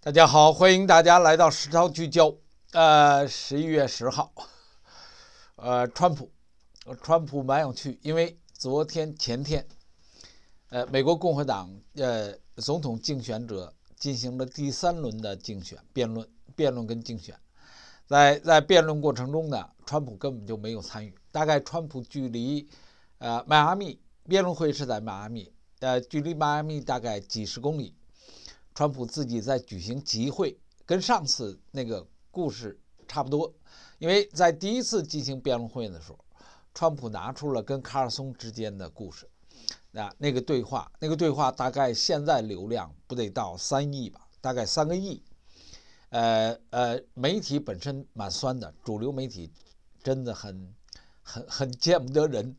大家好，欢迎大家来到《时操聚焦》。呃，十一月十号，呃，川普，川普蛮有趣，因为昨天前天，呃，美国共和党呃总统竞选者进行了第三轮的竞选辩论，辩论跟竞选，在在辩论过程中呢，川普根本就没有参与。大概川普距离呃迈阿密辩论会是在迈阿密，呃，距离迈阿密大概几十公里。川普自己在举行集会，跟上次那个故事差不多，因为在第一次进行辩论会的时候，川普拿出了跟卡尔松之间的故事，那那个对话，那个对话大概现在流量不得到三亿吧，大概三个亿。呃呃，媒体本身蛮酸的，主流媒体真的很很很见不得人，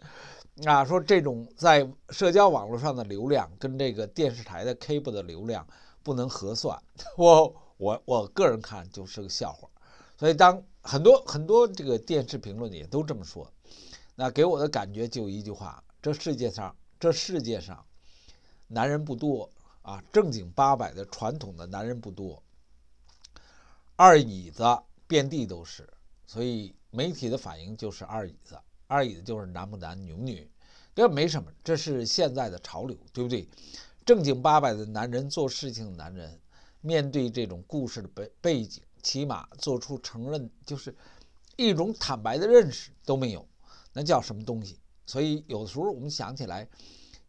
啊，说这种在社交网络上的流量跟这个电视台的 cable 的流量。不能核算，我我我个人看就是个笑话，所以当很多很多这个电视评论也都这么说，那给我的感觉就一句话：这世界上这世界上男人不多啊，正经八百的传统的男人不多，二椅子遍地都是，所以媒体的反应就是二椅子，二椅子就是男不男女女，这没什么，这是现在的潮流，对不对？正经八百的男人做事情的男人，面对这种故事的背背景，起码做出承认，就是一种坦白的认识都没有，那叫什么东西？所以有的时候我们想起来，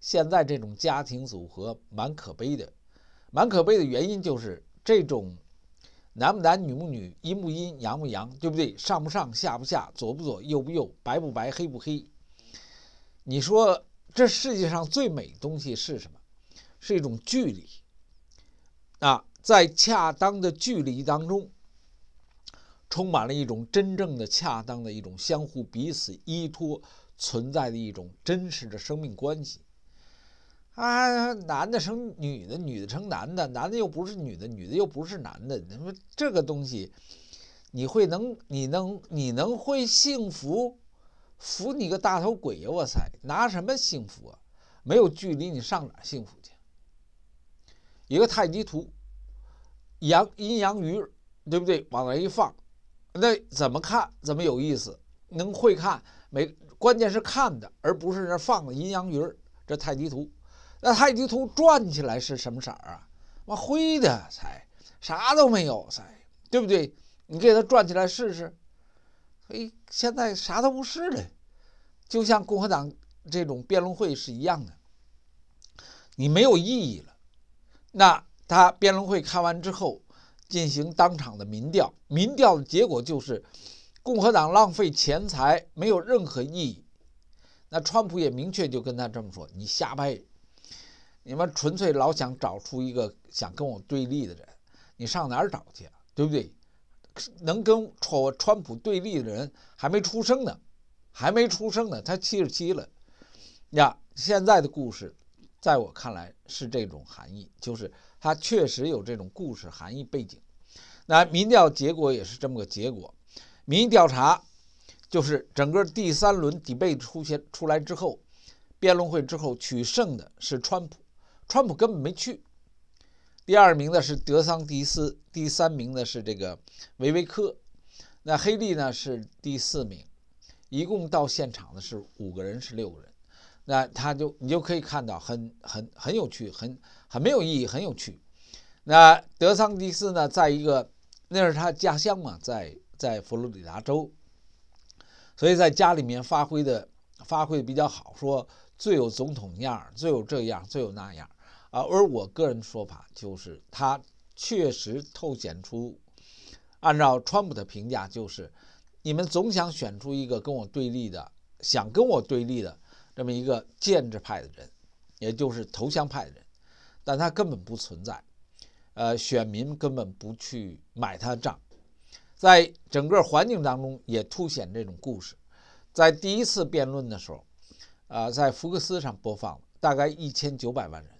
现在这种家庭组合蛮可悲的，蛮可悲的原因就是这种男不男女不女，阴不阴阳不阳，对不对？上不上下不下，左不左右不右，白不白黑不黑。你说这世界上最美的东西是什么？是一种距离啊，在恰当的距离当中，充满了一种真正的、恰当的一种相互彼此依托存在的一种真实的生命关系啊！男的成女的，女的成男的，男的又不是女的，女的又不是男的，你说这个东西，你会能？你能？你能会幸福？福你个大头鬼呀！我猜，拿什么幸福啊？没有距离，你上哪幸福去？一个太极图，阳阴阳鱼，对不对？往那一放，那怎么看怎么有意思，能会看没？关键是看的，而不是那放的阴阳鱼儿。这太极图，那太极图转起来是什么色儿啊？妈灰的才，啥都没有才，对不对？你给它转起来试试，哎，现在啥都不是了，就像共和党这种辩论会是一样的，你没有意义了。那他辩论会开完之后，进行当场的民调，民调的结果就是，共和党浪费钱财没有任何意义。那川普也明确就跟他这么说：“你瞎掰，你们纯粹老想找出一个想跟我对立的人，你上哪儿找去？对不对？能跟川川普对立的人还没出生呢，还没出生呢，他七十七了。呀，现在的故事。”在我看来是这种含义，就是它确实有这种故事含义背景。那民调结果也是这么个结果。民意调查就是整个第三轮 debate 出现出来之后，辩论会之后取胜的是川普，川普根本没去。第二名的是德桑迪斯，第三名的是这个维维科，那黑利呢是第四名。一共到现场的是五个人，是六个人。那他就你就可以看到，很很很有趣，很很没有意义，很有趣。那德桑蒂斯呢，在一个那是他家乡嘛，在在佛罗里达州，所以在家里面发挥的发挥比较好，说最有总统样，最有这样，最有那样啊。而我个人说法就是，他确实透显出，按照川普的评价，就是你们总想选出一个跟我对立的，想跟我对立的。这么一个建制派的人，也就是投降派的人，但他根本不存在。呃，选民根本不去买他的账。在整个环境当中也凸显这种故事。在第一次辩论的时候，啊，在福克斯上播放了大概一千九百万人。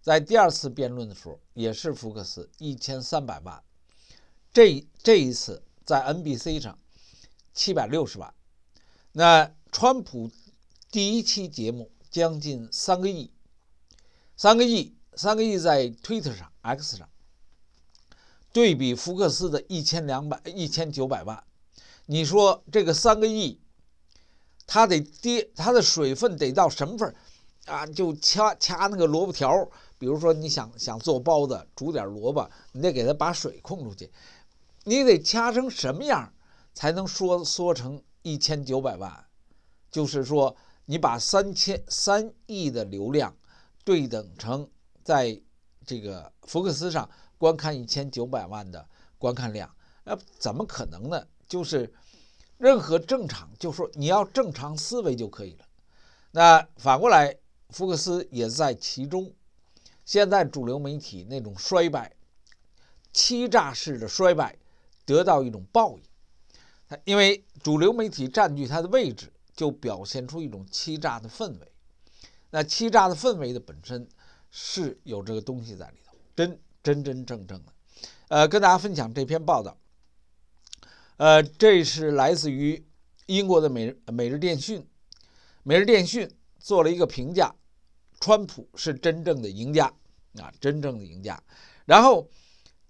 在第二次辩论的时候，也是福克斯一千三百万。这这一次在 NBC 上七百六十万。那川普。第一期节目将近三个亿，三个亿，三个亿在 Twitter 上 X 上，对比福克斯的一千两百一千九百万，你说这个三个亿，它得跌，它的水分得到什么份儿啊？就掐掐那个萝卜条，比如说你想想做包子，煮点萝卜，你得给它把水控出去，你得掐成什么样才能缩缩成一千九百万？就是说。你把三千三亿的流量对等成在这个福克斯上观看一千九百万的观看量，那怎么可能呢？就是任何正常，就说你要正常思维就可以了。那反过来，福克斯也在其中。现在主流媒体那种衰败、欺诈式的衰败，得到一种报应，因为主流媒体占据它的位置。就表现出一种欺诈的氛围，那欺诈的氛围的本身是有这个东西在里头，真真真正正的。呃，跟大家分享这篇报道。呃，这是来自于英国的美每日电讯，每日电讯做了一个评价，川普是真正的赢家啊，真正的赢家。然后，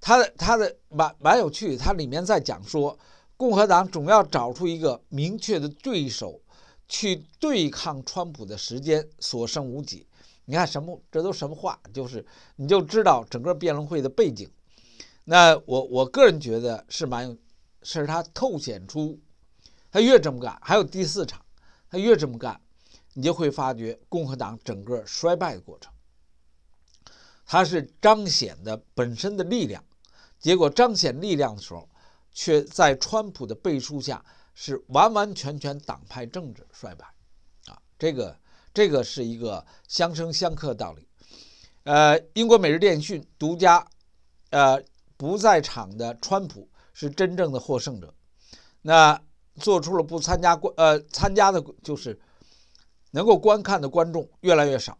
他的他的蛮蛮有趣，他里面在讲说，共和党总要找出一个明确的对手。去对抗川普的时间所剩无几。你看什么？这都什么话？就是你就知道整个辩论会的背景。那我我个人觉得是蛮有，是他透显出他越这么干，还有第四场他越这么干，你就会发觉共和党整个衰败的过程。他是彰显的本身的力量，结果彰显力量的时候，却在川普的背书下。是完完全全党派政治衰败，啊，这个这个是一个相生相克道理。呃，英国《每日电讯》独家，呃，不在场的川普是真正的获胜者。那做出了不参加观，呃，参加的就是能够观看的观众越来越少。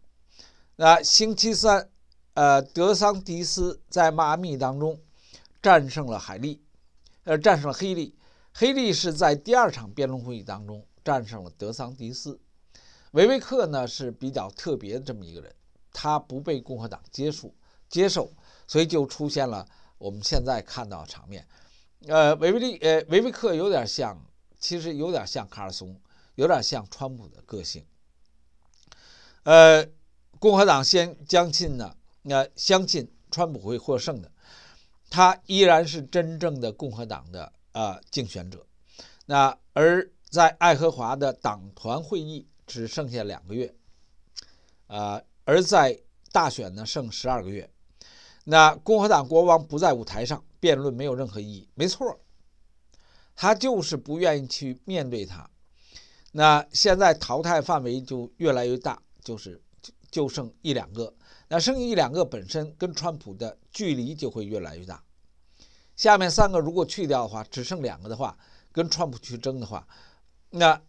那星期三，呃，德桑迪斯在迈阿密当中战胜了海利，呃，战胜了黑利。黑利是在第二场辩论会议当中战胜了德桑迪斯，维维克呢是比较特别的这么一个人，他不被共和党接受，接受，所以就出现了我们现在看到的场面。呃，维维利，呃，维维克有点像，其实有点像卡尔松，有点像川普的个性。呃，共和党先将近呢，那相信川普会获胜的，他依然是真正的共和党的。啊，竞选者，那而在爱荷华的党团会议只剩下两个月，呃，而在大选呢剩十二个月，那共和党国王不在舞台上，辩论没有任何意义。没错，他就是不愿意去面对他。那现在淘汰范围就越来越大，就是就剩一两个，那剩一两个本身跟川普的距离就会越来越大。下面三个如果去掉的话，只剩两个的话，跟川普去争的话，那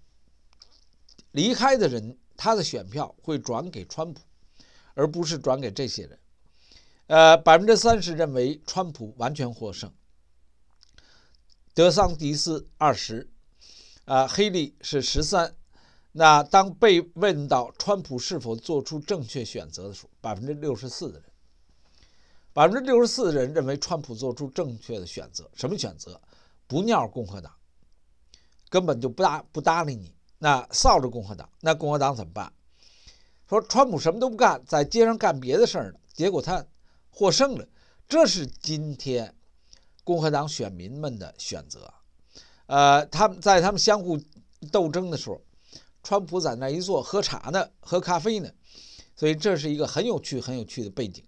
离开的人他的选票会转给川普，而不是转给这些人。呃，百分之三十认为川普完全获胜，德桑迪斯二十，啊，黑利是十三。那当被问到川普是否做出正确选择的时候，百分之六十四的人。百分之六十四的人认为川普做出正确的选择，什么选择？不尿共和党，根本就不搭不搭理你。那扫着共和党，那共和党怎么办？说川普什么都不干，在街上干别的事儿呢。结果他获胜了，这是今天共和党选民们的选择。呃，他们在他们相互斗争的时候，川普在那一坐喝茶呢，喝咖啡呢。所以这是一个很有趣、很有趣的背景。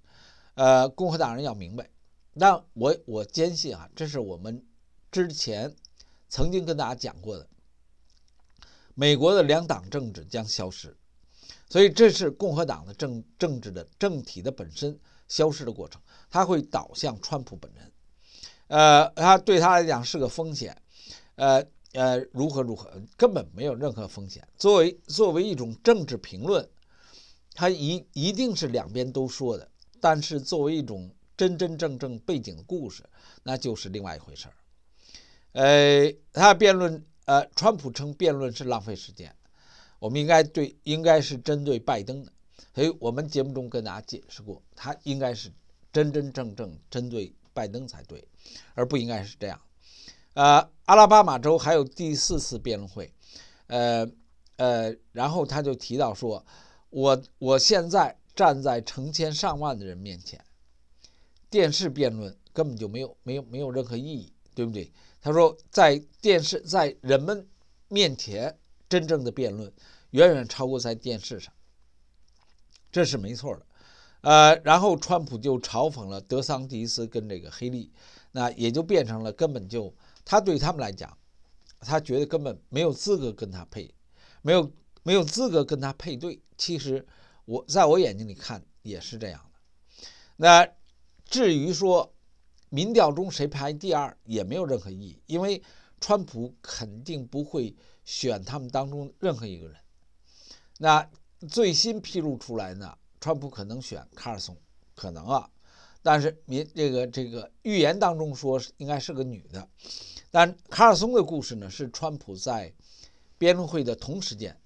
呃，共和党人要明白，那我我坚信啊，这是我们之前曾经跟大家讲过的，美国的两党政治将消失，所以这是共和党的政政治的政体的本身消失的过程，它会导向川普本人，呃，他对他来讲是个风险，呃呃，如何如何根本没有任何风险。作为作为一种政治评论，它一一定是两边都说的。但是作为一种真真正正背景的故事，那就是另外一回事儿。呃，他辩论，呃，川普称辩论是浪费时间，我们应该对，应该是针对拜登的。所以我们节目中跟大家解释过，他应该是真真正正针对拜登才对，而不应该是这样。呃，阿拉巴马州还有第四次辩论会，呃呃，然后他就提到说，我我现在。站在成千上万的人面前，电视辩论根本就没有没有没有任何意义，对不对？他说，在电视在人们面前真正的辩论，远远超过在电视上，这是没错的，呃，然后川普就嘲讽了德桑迪斯跟这个黑利，那也就变成了根本就他对他们来讲，他觉得根本没有资格跟他配，没有没有资格跟他配对，其实。我在我眼睛里看也是这样的。那至于说民调中谁排第二也没有任何意义，因为川普肯定不会选他们当中任何一个人。那最新披露出来呢，川普可能选卡尔松，可能啊，但是民这个这个预言当中说应该是个女的，但卡尔松的故事呢是川普在辩论会的同时间，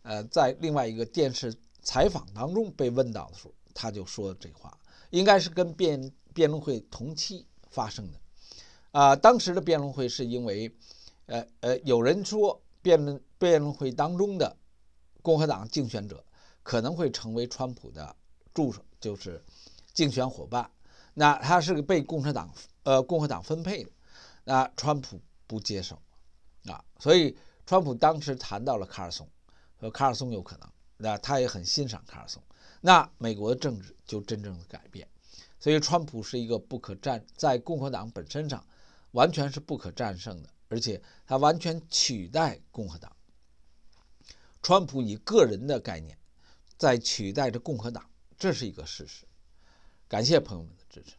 呃，在另外一个电视。采访当中被问到的时候，他就说这话，应该是跟辩辩论会同期发生的，啊，当时的辩论会是因为，呃呃，有人说辩论辩论会当中的共和党竞选者可能会成为川普的助手，就是竞选伙伴，那他是被共产党呃，共和党分配的，那川普不接受，啊，所以川普当时谈到了卡尔松，说卡尔松有可能。那他也很欣赏卡尔松，那美国的政治就真正的改变，所以川普是一个不可战，在共和党本身上完全是不可战胜的，而且他完全取代共和党，川普以个人的概念在取代着共和党，这是一个事实。感谢朋友们的支持。